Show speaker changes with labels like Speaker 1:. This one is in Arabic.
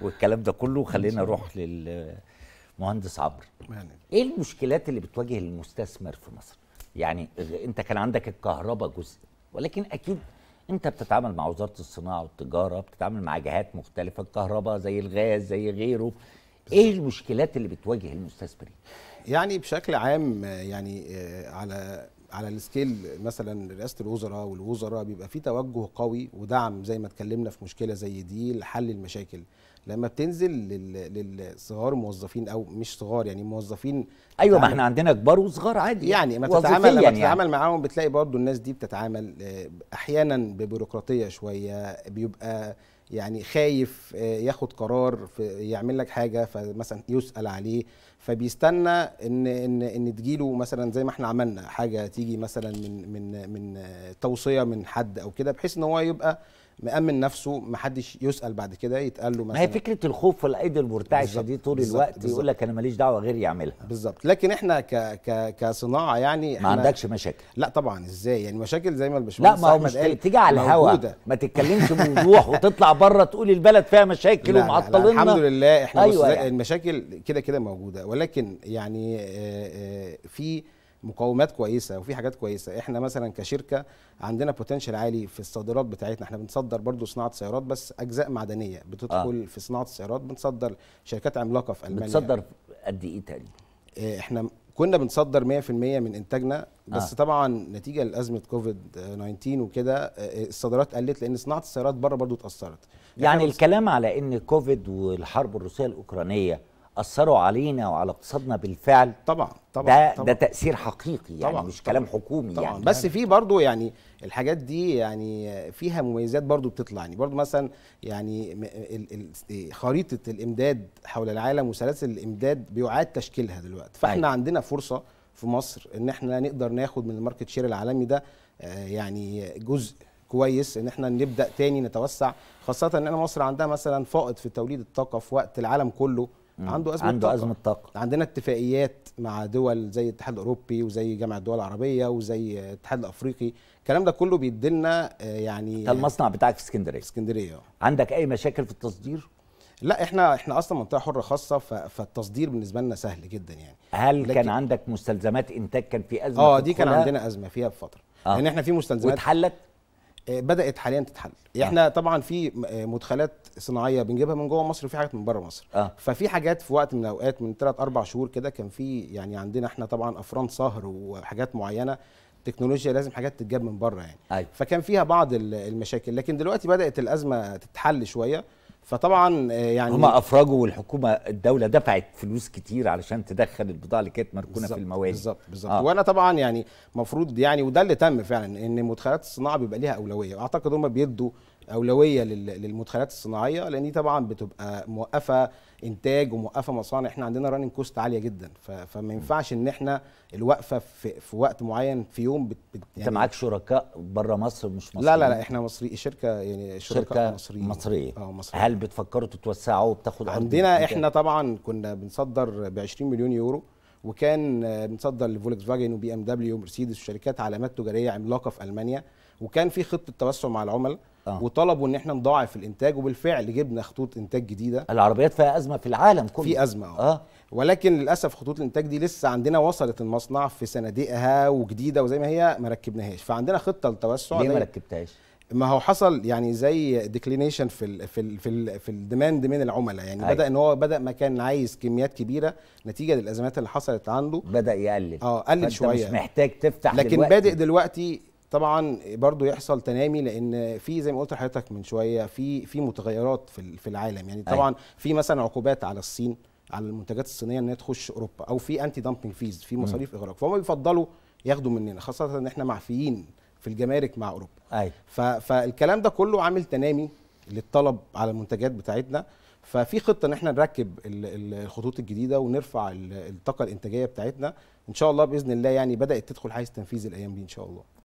Speaker 1: والكلام ده كله خلينا نروح للمهندس عبر ايه المشكلات اللي بتواجه المستثمر في مصر يعني انت كان عندك الكهرباء جزء ولكن اكيد انت بتتعامل مع وزاره الصناعه والتجاره بتتعامل مع جهات مختلفه الكهرباء زي الغاز زي غيره ايه المشكلات اللي بتواجه المستثمرين يعني بشكل عام يعني آه، على على السكيل مثلا رئاسه الوزراء والوزراء بيبقى في توجه قوي ودعم زي ما اتكلمنا في مشكله زي دي لحل المشاكل لما بتنزل للصغار موظفين او مش صغار يعني موظفين ايوه ما احنا عندنا كبار وصغار عادي يعني ما تتعامل لما تتعامل يعني. معاهم بتلاقي برضو الناس دي بتتعامل آه، احيانا ببيروقراطيه شويه بيبقى يعني خايف آه، ياخد قرار في يعمل لك حاجه فمثلا يسال عليه فبيستنى ان ان ان تجيله مثلا زي ما احنا عملنا حاجه تيجي مثلا من من من توصيه من حد او كده بحيث ان هو يبقى مأمن نفسه ما حدش يسأل بعد كده يتقال له مثلا ما هي فكرة الخوف والعيد المرتعشة دي طول بالزبط الوقت بالزبط يقول لك أنا ماليش دعوة غيري يعملها بالظبط لكن إحنا ك ك كصناعة يعني ما عندكش مشاكل لا طبعا إزاي يعني مشاكل زي ما الباشمهندس لا ما هو مش تيجي على الهوا ما تتكلمش بوضوح وتطلع بره تقول البلد فيها مشاكل ومعطلنا الحمد لله إحنا أيوة يعني. المشاكل كده كده موجودة ولكن يعني آه، آه، في مقومات كويسه وفي حاجات كويسه احنا مثلا كشركه عندنا بوتنشال عالي في الصادرات بتاعتنا احنا بنصدر برضو صناعه سيارات بس اجزاء معدنيه بتدخل آه. في صناعه السيارات بنصدر شركات عملاقه في المانيا بتصدر قد ايه تاني آه، احنا كنا بنصدر 100% من انتاجنا بس آه. طبعا نتيجه لازمه كوفيد 19 وكده الصادرات قلت لان صناعه السيارات بره برضو اتاثرت يعني الكلام على ان كوفيد والحرب الروسيه الاوكرانيه اثروا علينا وعلى اقتصادنا بالفعل طبعا طبعا ده طبعًا ده تاثير حقيقي يعني طبعًا مش طبعًا كلام حكومي طبعًا يعني بس في برضه يعني الحاجات دي يعني فيها مميزات برضه بتطلع يعني برضه مثلا يعني خريطه الامداد حول العالم وسلاسل الامداد بيعاد تشكيلها دلوقتي فاحنا أي. أيوة. عندنا فرصه في مصر ان احنا نقدر ناخد من الماركت شير العالمي ده آه، يعني جزء كويس ان احنا نبدا تاني نتوسع خاصه ان احنا مصر عندها مثلا فائض في توليد الطاقه في وقت العالم كله عنده ازمه عنده ازمه طاقه عندنا اتفاقيات مع دول زي الاتحاد الاوروبي وزي جامعه الدول العربيه وزي الاتحاد الافريقي الكلام ده كله بيديلنا آه، يعني ده المصنع بتاعك في اسكندريه اسكندريه اسكندريه عندك اي مشاكل في التصدير لا احنا احنا اصلا منطقه حره خاصه فالتصدير بالنسبه لنا سهل جدا يعني هل لكن كان عندك مستلزمات انتاج كان في ازمه اه دي كان عندنا ازمه فيها بفتره آه. لان احنا في مستلزمات واتحلت آه، بدات حاليا تتحل آه. احنا آه. طبعا في آه، مدخلات صناعيه بنجيبها من جوه مصر وفي حاجات من بره مصر آه. ففي حاجات في وقت من الاوقات من 3 4 شهور كده كان في يعني عندنا احنا طبعا افران صهر وحاجات معينه تكنولوجيا لازم حاجات تتجاب من بره يعني أيوة. فكان فيها بعض المشاكل لكن دلوقتي بدات الازمه تتحل شويه فطبعا آه، يعني هم افرجوا والحكومه الدوله دفعت فلوس كتير علشان تدخل البضاعه اللي كانت مركونه في المواد بالظبط بالظبط آه. وانا طبعا يعني المفروض يعني وده اللي تم فعلا ان مدخلات الصناعه بيبقى ليها اولويه واعتقد هم بيدوا اولويه للمدخلات الصناعيه لان دي طبعا بتبقى موقفه انتاج وموقفه مصانع احنا عندنا راننج كوست عاليه جدا فما ينفعش ان احنا الوقفه في, في وقت معين في يوم بت يعني انت معاك شركاء بره مصر مش مصريين لا لا لا احنا مصري شركه يعني شركاء مصريين مصريه اه مصريه هل بتفكروا تتوسعوا وبتاخد عندنا احنا طبعا كنا بنصدر ب 20 مليون يورو وكان بنصدر لفولكس فاجن وبي ام دبليو ومرسيدس وشركات علامات تجاريه عملاقه في المانيا وكان في خطه توسع مع العملاء آه. وطلبوا ان احنا نضاعف الانتاج وبالفعل جبنا خطوط انتاج جديده العربيات فيها ازمه في العالم كله في ازمه اه, آه. ولكن للاسف خطوط الانتاج دي لسه عندنا وصلت المصنع في صناديقها وجديده وزي ما هي ما ركبناهاش فعندنا خطه للتوسع ليه ما ركبتهاش ما هو حصل يعني زي ديكلينيشن في الـ في الـ في, الـ في الديماند من العملاء يعني أيوة. بدا ان هو بدا ما كان عايز كميات كبيره نتيجه للازمات اللي حصلت عنده بدا يقلل اه قلل شويه مش محتاج تفتح لكن دلوقتي. بادئ دلوقتي طبعا برضو يحصل تنامي لان في زي ما قلت لحضرتك من شويه في في متغيرات في في العالم يعني أيوة. طبعا في مثلا عقوبات على الصين على المنتجات الصينيه ان هي تخش اوروبا او في انتي دامبنج فيز في مصاريف اغراق فهم بيفضلوا ياخدوا مننا خاصه ان احنا معفيين في الجمارك مع اوروبا أيوة. فالكلام ده كله عامل تنامي للطلب على المنتجات بتاعتنا ففي خطه ان احنا نركب الخطوط الجديده ونرفع الطاقه الانتاجيه بتاعتنا ان شاء الله باذن الله يعني بدات تدخل حيز تنفيذ الايام دي ان شاء الله